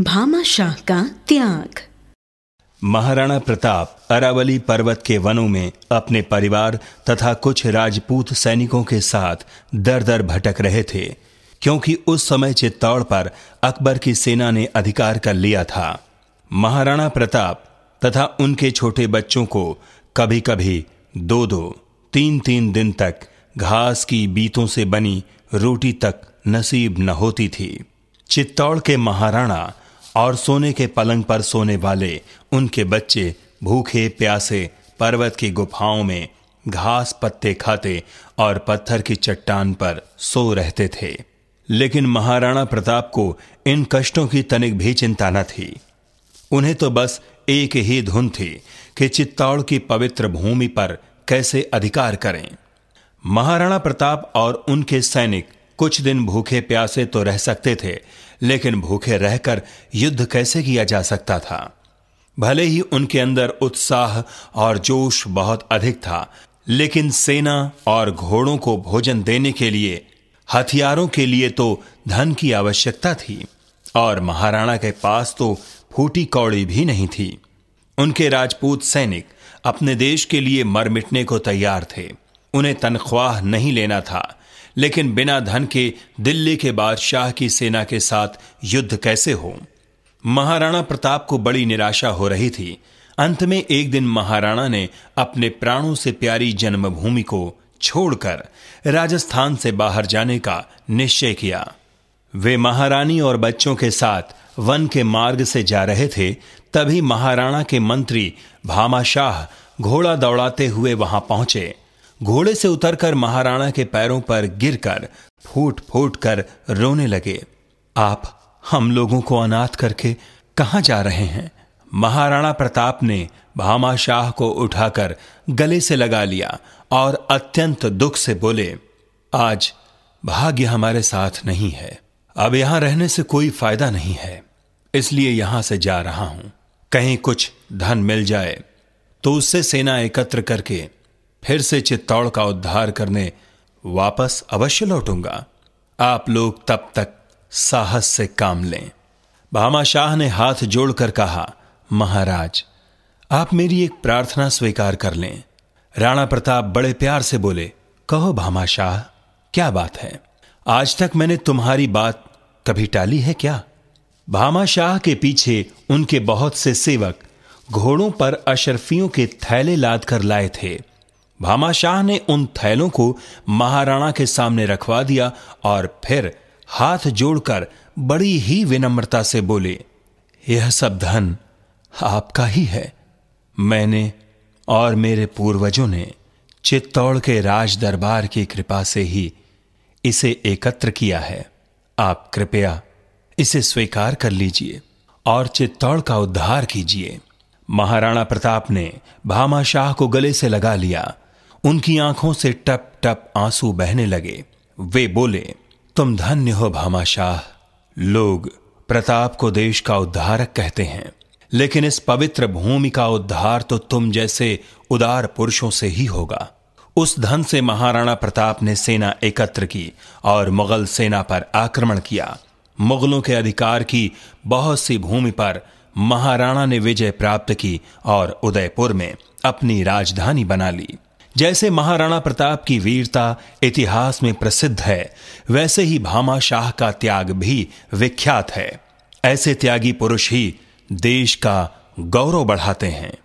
भामाशाह का त्याग महाराणा प्रताप अरावली पर्वत के वनों में अपने परिवार तथा कुछ राजपूत सैनिकों के साथ दर दर भटक रहे थे क्योंकि उस समय चित्तौड़ पर अकबर की सेना ने अधिकार कर लिया था महाराणा प्रताप तथा उनके छोटे बच्चों को कभी कभी दो दो तीन तीन दिन तक घास की बीतों से बनी रोटी तक नसीब न होती थी चित्तौड़ के महाराणा और सोने के पलंग पर सोने वाले उनके बच्चे भूखे प्यासे पर्वत की गुफाओं में घास पत्ते खाते और पत्थर की चट्टान पर सो रहते थे लेकिन महाराणा प्रताप को इन कष्टों की तनिक भी चिंता न थी उन्हें तो बस एक ही धुन थी कि चित्तौड़ की पवित्र भूमि पर कैसे अधिकार करें महाराणा प्रताप और उनके सैनिक कुछ दिन भूखे प्यासे तो रह सकते थे लेकिन भूखे रहकर युद्ध कैसे किया जा सकता था भले ही उनके अंदर उत्साह और जोश बहुत अधिक था लेकिन सेना और घोड़ों को भोजन देने के लिए हथियारों के लिए तो धन की आवश्यकता थी और महाराणा के पास तो फूटी कौड़ी भी नहीं थी उनके राजपूत सैनिक अपने देश के लिए मर मिटने को तैयार थे उन्हें तनख्वाह नहीं लेना था लेकिन बिना धन के दिल्ली के बादशाह की सेना के साथ युद्ध कैसे हो महाराणा प्रताप को बड़ी निराशा हो रही थी अंत में एक दिन महाराणा ने अपने प्राणों से प्यारी जन्मभूमि को छोड़कर राजस्थान से बाहर जाने का निश्चय किया वे महारानी और बच्चों के साथ वन के मार्ग से जा रहे थे तभी महाराणा के मंत्री भामाशाह घोड़ा दौड़ाते हुए वहां पहुंचे घोड़े से उतरकर महाराणा के पैरों पर गिरकर फूट फूट कर रोने लगे आप हम लोगों को अनाथ करके कहा जा रहे हैं महाराणा प्रताप ने भामाशाह को उठाकर गले से लगा लिया और अत्यंत दुख से बोले आज भाग्य हमारे साथ नहीं है अब यहां रहने से कोई फायदा नहीं है इसलिए यहां से जा रहा हूं कहीं कुछ धन मिल जाए तो उससे सेना एकत्र करके फिर से चित्तौड़ का उद्धार करने वापस अवश्य लौटूंगा आप लोग तब तक साहस से काम लें भामाशाह ने हाथ जोड़कर कहा महाराज आप मेरी एक प्रार्थना स्वीकार कर लें राणा प्रताप बड़े प्यार से बोले कहो भामाशाह क्या बात है आज तक मैंने तुम्हारी बात कभी टाली है क्या भामाशाह के पीछे उनके बहुत से सेवक घोड़ों पर अशरफियों के थैले लाद कर लाए थे भामाशाह ने उन थैलों को महाराणा के सामने रखवा दिया और फिर हाथ जोड़कर बड़ी ही विनम्रता से बोले यह सब धन आपका ही है मैंने और मेरे पूर्वजों ने चित्तौड़ के राज दरबार की कृपा से ही इसे एकत्र किया है आप कृपया इसे स्वीकार कर लीजिए और चित्तौड़ का उद्धार कीजिए महाराणा प्रताप ने भामाशाह को गले से लगा लिया उनकी आंखों से टप टप आंसू बहने लगे वे बोले तुम धन्य हो भामाशाह लोग प्रताप को देश का उद्धारक कहते हैं लेकिन इस पवित्र भूमि का उद्धार तो तुम जैसे उदार पुरुषों से ही होगा उस धन से महाराणा प्रताप ने सेना एकत्र की और मुगल सेना पर आक्रमण किया मुगलों के अधिकार की बहुत सी भूमि पर महाराणा ने विजय प्राप्त की और उदयपुर में अपनी राजधानी बना ली जैसे महाराणा प्रताप की वीरता इतिहास में प्रसिद्ध है वैसे ही भामा शाह का त्याग भी विख्यात है ऐसे त्यागी पुरुष ही देश का गौरव बढ़ाते हैं